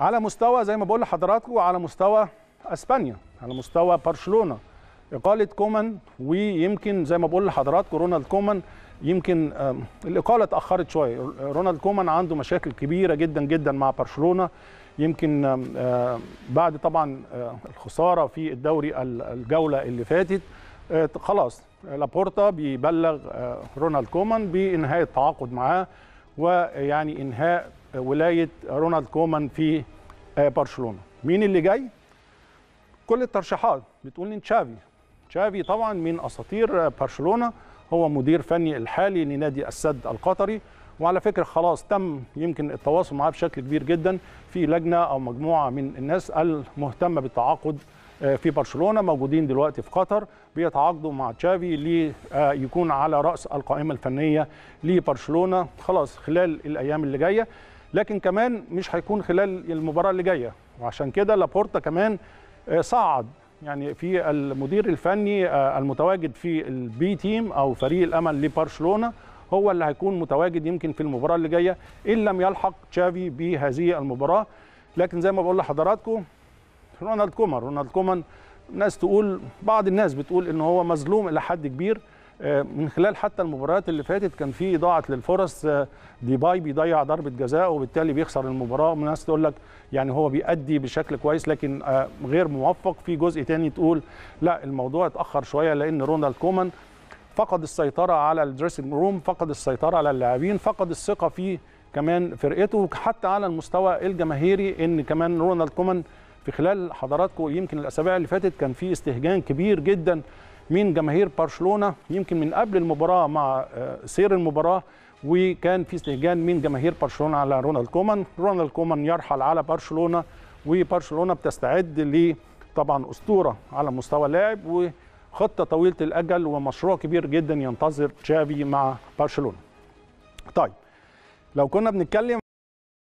على مستوى زي ما بقول لحضراتكم على مستوى اسبانيا على مستوى برشلونه اقاله كومان ويمكن زي ما بقول لحضراتكم رونالد كومان يمكن الاقاله اتاخرت شويه رونالد كومان عنده مشاكل كبيره جدا جدا مع برشلونه يمكن بعد طبعا آه، الخساره في الدوري الجوله اللي فاتت آه، خلاص لابورتا بيبلغ آه، رونالد كومان بانهاء التعاقد معاه ويعني انهاء ولايه رونالد كومان في آه، برشلونه مين اللي جاي كل الترشيحات بتقول ان تشافي تشافي طبعا من اساطير آه، برشلونه هو مدير فني الحالي لنادي السد القطري وعلى فكره خلاص تم يمكن التواصل معاه بشكل كبير جدا في لجنه او مجموعه من الناس المهتمه بالتعاقد آه، في برشلونه موجودين دلوقتي في قطر بيتعاقدوا مع تشافي ليكون على راس القائمه الفنيه لبرشلونه خلاص خلال الايام اللي جايه لكن كمان مش هيكون خلال المباراه اللي جايه وعشان كده لابورتا كمان آه، صعد يعني في المدير الفني آه، المتواجد في البي تيم او فريق الامل لبرشلونه هو اللي هيكون متواجد يمكن في المباراه اللي جايه ان لم يلحق تشافي بهذه المباراه لكن زي ما بقول لحضراتكم رونالد كومان رونالد كومان ناس تقول بعض الناس بتقول ان هو مظلوم الى حد كبير آه، من خلال حتى المباريات اللي فاتت كان في اضاعه للفرص آه، ديباي بيضيع ضربه جزاء وبالتالي بيخسر المباراه وناس تقول لك يعني هو بيأدي بشكل كويس لكن آه، غير موفق في جزء تاني تقول لا الموضوع اتاخر شويه لان رونالد كومان فقد السيطره على الدريسنج روم فقد السيطره على اللاعبين فقد الثقه في كمان فرقته حتى على المستوى الجماهيري ان كمان رونالد كومان في خلال حضراتكم يمكن الاسابيع اللي فاتت كان في استهجان كبير جدا من جماهير برشلونه يمكن من قبل المباراه مع آه، سير المباراه وكان في استهجان من جماهير برشلونه على رونالد كومان، رونالد كومان يرحل على برشلونه وبرشلونه بتستعد ل طبعا اسطوره على مستوى اللاعب وخطه طويله الاجل ومشروع كبير جدا ينتظر تشافي مع برشلونه. طيب لو كنا بنتكلم